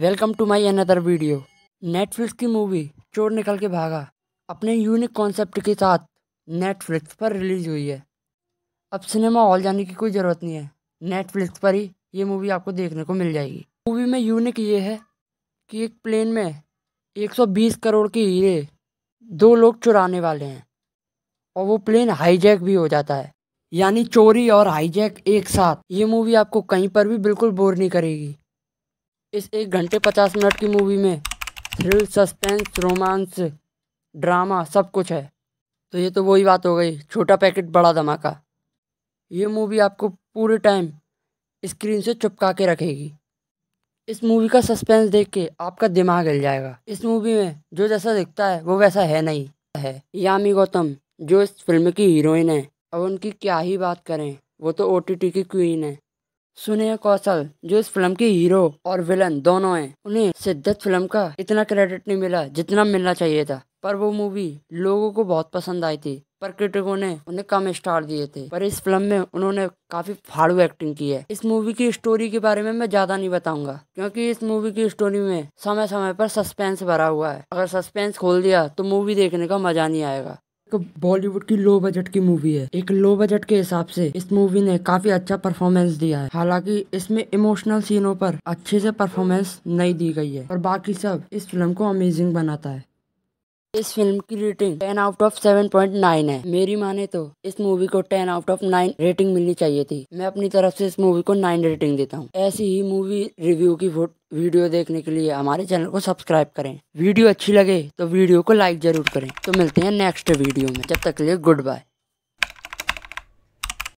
welcome to my another video Netflix की movie Chor Nikal के भागा अपने यूनिक कॉन्सेप्ट के साथ नेटफ्लिक्स पर रिलीज हुई है अब सिनेमा हॉल जाने की कोई ज़रूरत नहीं है नेटफ्लिक्स पर ही ये मूवी आपको देखने को मिल जाएगी मूवी में यूनिक ये है कि एक प्लेन में 120 करोड़ के हीरे दो लोग चुराने वाले हैं और वो प्लेन हाईजैक भी हो जाता है यानी चोरी और हाईजैक एक साथ ये मूवी आपको कहीं पर भी बिल्कुल बोर नहीं करेगी इस एक घंटे पचास मिनट की मूवी में थ्रिल सस्पेंस रोमांस ड्रामा सब कुछ है तो ये तो वही बात हो गई छोटा पैकेट बड़ा धमाका ये मूवी आपको पूरे टाइम स्क्रीन से चुपका के रखेगी इस मूवी का सस्पेंस देख के आपका दिमाग हिल जाएगा इस मूवी में जो जैसा दिखता है वो वैसा है नहीं है यामी गौतम जो इस फिल्म की हीरोइन है अब उनकी क्या ही बात करें वो तो ओ की क्वीन है सुनिया कौशल जो इस फिल्म के हीरो और विलन दोनों हैं उन्हें सिद्धत फिल्म का इतना क्रेडिट नहीं मिला जितना मिलना चाहिए था पर वो मूवी लोगों को बहुत पसंद आई थी पर क्रिटिकों ने उन्हें कम स्टार दिए थे पर इस फिल्म में उन्होंने काफी फाड़ू एक्टिंग की है इस मूवी की स्टोरी के बारे में मैं ज्यादा नहीं बताऊंगा क्योंकि इस मूवी की स्टोरी में समय समय पर सस्पेंस भरा हुआ है अगर सस्पेंस खोल दिया तो मूवी देखने का मजा नहीं आएगा बॉलीवुड की लो बजट की मूवी है एक लो बजट के हिसाब से इस मूवी ने काफी अच्छा परफॉर्मेंस दिया है हालांकि इसमें इमोशनल सीनों पर अच्छे से परफॉर्मेंस नहीं दी गई है और बाकी सब इस फिल्म को अमेजिंग बनाता है इस फिल्म की रेटिंग 10 आउट ऑफ 7.9 है मेरी माने तो इस मूवी को 10 आउट ऑफ 9 रेटिंग मिलनी चाहिए थी मैं अपनी तरफ से इस मूवी को 9 रेटिंग देता हूँ ऐसी ही मूवी रिव्यू की वीडियो देखने के लिए हमारे चैनल को सब्सक्राइब करें वीडियो अच्छी लगे तो वीडियो को लाइक जरूर करें तो मिलते हैं नेक्स्ट वीडियो में जब तक के लिए गुड बाय